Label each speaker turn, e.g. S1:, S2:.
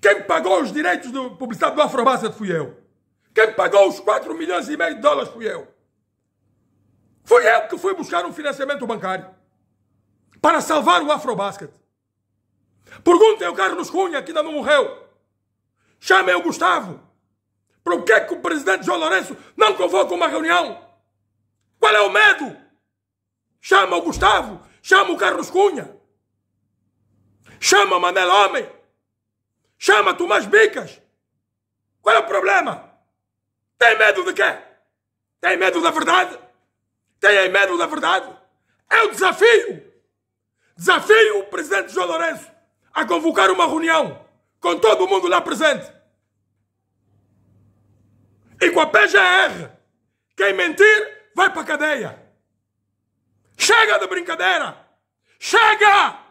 S1: Quem pagou os direitos do publicitário do Afrobásia fui eu. Quem pagou os 4 milhões e meio de dólares fui eu. Fui eu que fui buscar um financiamento bancário para salvar o Afrobasket. Perguntem ao Carlos Cunha, que ainda não morreu. Chamem o Gustavo. Por que, é que o presidente João Lourenço não convoca uma reunião? Qual é o medo? Chama o Gustavo, chama o Carlos Cunha, chama o Manel Homem. Chama tu umas bicas. Qual é o problema? Tem medo de quê? Tem medo da verdade? Tem medo da verdade? É o desafio. Desafio o presidente João Lourenço a convocar uma reunião com todo mundo lá presente. E com a PGR, quem mentir vai para a cadeia. Chega de brincadeira! Chega!